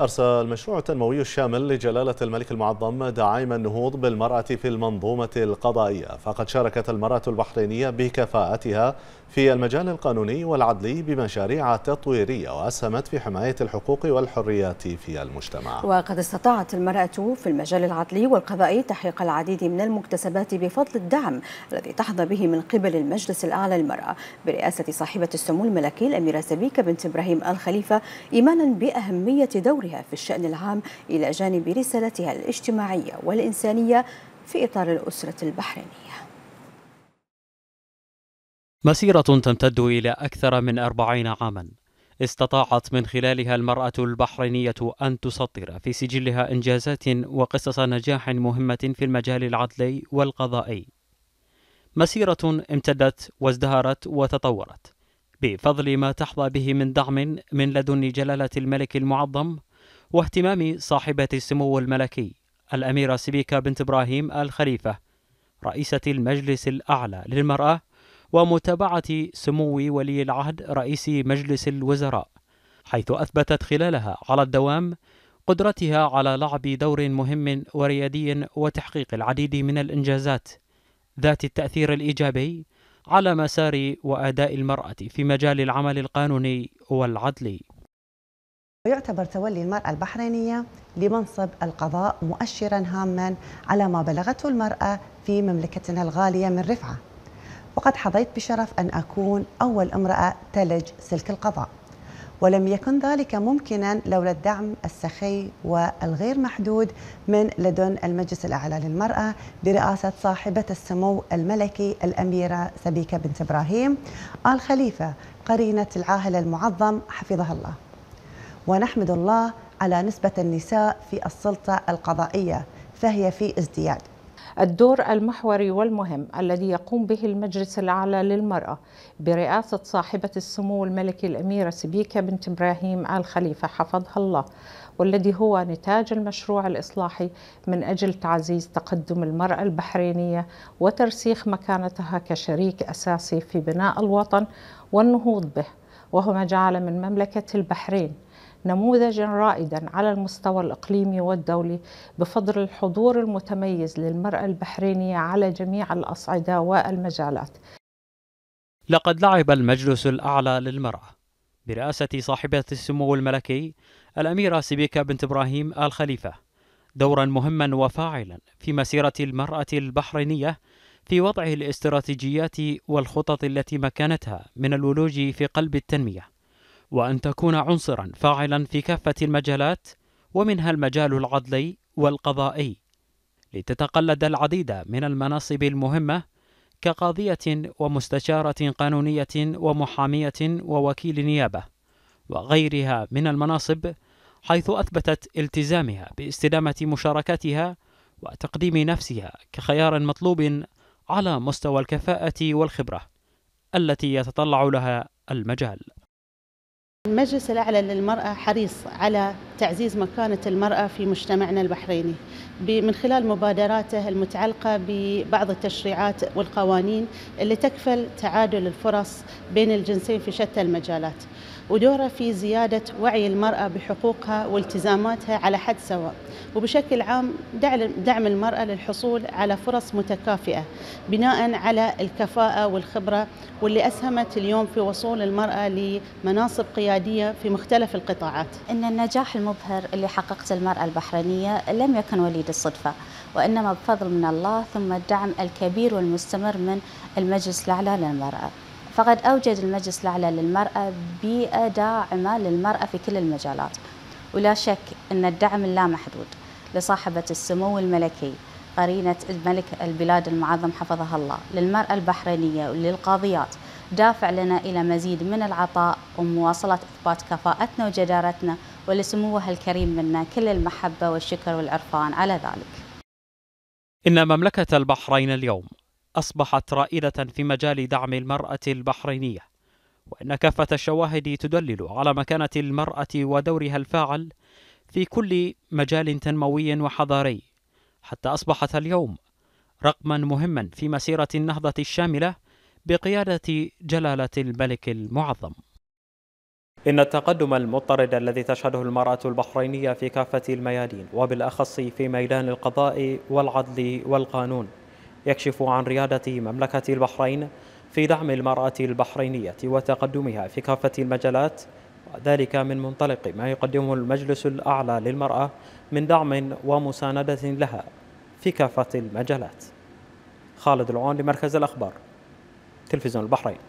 أرسل المشروع التنموي الشامل لجلالة الملك المعظم دعايم النهوض بالمرأة في المنظومة القضائية فقد شاركت المرأة البحرينية بكفاءتها في المجال القانوني والعدلي بمشاريع تطويرية وأسهمت في حماية الحقوق والحريات في المجتمع وقد استطاعت المرأة في المجال العدلي والقضائي تحقيق العديد من المكتسبات بفضل الدعم الذي تحظى به من قبل المجلس الأعلى للمرأة برئاسة صاحبة السمو الملكي الأميرة سبيكة بنت إبراهيم الخليفة إيمانا بأهمية دور دورها في الشأن العام إلى جانب رسالتها الاجتماعية والإنسانية في إطار الأسرة البحرينية مسيرة تمتد إلى أكثر من أربعين عاماً استطاعت من خلالها المرأة البحرينية أن تسطر في سجلها إنجازات وقصص نجاح مهمة في المجال العدلي والقضائي. مسيرة امتدت وازدهرت وتطورت بفضل ما تحظى به من دعم من لدن جلالة الملك المعظم واهتمام صاحبة السمو الملكي الأميرة سبيكة بنت إبراهيم الخليفة رئيسة المجلس الأعلى للمرأة ومتابعة سمو ولي العهد رئيس مجلس الوزراء حيث أثبتت خلالها على الدوام قدرتها على لعب دور مهم وريادي وتحقيق العديد من الإنجازات ذات التأثير الإيجابي على مسار وأداء المرأة في مجال العمل القانوني والعدلي ويعتبر تولي المرأة البحرينية لمنصب القضاء مؤشرا هاما على ما بلغته المرأة في مملكتنا الغالية من رفعة وقد حظيت بشرف أن أكون أول امرأة تلج سلك القضاء ولم يكن ذلك ممكنا لولا الدعم السخي والغير محدود من لدن المجلس الأعلى للمرأة برئاسة صاحبة السمو الملكي الأميرة سبيكة بنت إبراهيم آل خليفة قرينة العاهل المعظم حفظها الله ونحمد الله على نسبة النساء في السلطة القضائية فهي في ازدياد الدور المحوري والمهم الذي يقوم به المجلس الأعلى للمرأة برئاسة صاحبة السمو الملكي الأميرة سبيكة بنت إبراهيم آل خليفة حفظها الله والذي هو نتاج المشروع الإصلاحي من أجل تعزيز تقدم المرأة البحرينية وترسيخ مكانتها كشريك أساسي في بناء الوطن والنهوض به وهو ما جعل من مملكة البحرين نموذجا رائدا على المستوى الإقليمي والدولي بفضل الحضور المتميز للمرأة البحرينية على جميع الأصعدة والمجالات لقد لعب المجلس الأعلى للمرأة برئاسة صاحبة السمو الملكي الأميرة سبيكة بنت إبراهيم آل خليفة دورا مهما وفاعلا في مسيرة المرأة البحرينية في وضع الاستراتيجيات والخطط التي مكنتها من الولوج في قلب التنميه وأن تكون عنصرا فاعلا في كافة المجالات ومنها المجال العدلي والقضائي لتتقلد العديد من المناصب المهمة كقاضية ومستشارة قانونية ومحامية ووكيل نيابة وغيرها من المناصب حيث أثبتت التزامها باستدامة مشاركتها وتقديم نفسها كخيار مطلوب على مستوى الكفاءة والخبرة التي يتطلع لها المجال المجلس الأعلى للمرأة حريص على تعزيز مكانة المرأة في مجتمعنا البحريني من خلال مبادراته المتعلقة ببعض التشريعات والقوانين اللي تكفل تعادل الفرص بين الجنسين في شتى المجالات ودوره في زيادة وعي المرأة بحقوقها والتزاماتها على حد سواء وبشكل عام دعم المرأة للحصول على فرص متكافئة بناء على الكفاءة والخبرة واللي أسهمت اليوم في وصول المرأة لمناصب قيادية في مختلف القطاعات إن النجاح المبهر اللي حققته المرأة البحرينية لم يكن وليد الصدفة وإنما بفضل من الله ثم الدعم الكبير والمستمر من المجلس الأعلى للمرأة فقد أوجد المجلس الأعلى للمرأة بيئة داعمة للمرأة في كل المجالات ولا شك أن الدعم اللامحدود لصاحبة السمو الملكي قرينة الملك البلاد المعظم حفظها الله للمرأة البحرينية وللقاضيات دافع لنا إلى مزيد من العطاء ومواصلة إثبات كفاءتنا وجدارتنا ولسموها الكريم منا كل المحبة والشكر والعرفان على ذلك إن مملكة البحرين اليوم أصبحت رائدة في مجال دعم المرأة البحرينية وإن كافة الشواهد تدلل على مكانة المرأة ودورها الفاعل في كل مجال تنموي وحضاري حتى أصبحت اليوم رقما مهما في مسيرة النهضة الشاملة بقيادة جلالة الملك المعظم إن التقدم المضطرد الذي تشهده المرأة البحرينية في كافة الميادين وبالأخص في ميدان القضاء والعدل والقانون يكشف عن ريادة مملكة البحرين في دعم المرأة البحرينية وتقدمها في كافة المجالات وذلك من منطلق ما يقدمه المجلس الأعلى للمرأة من دعم ومساندة لها في كافة المجالات خالد العون لمركز الأخبار تلفزيون البحرين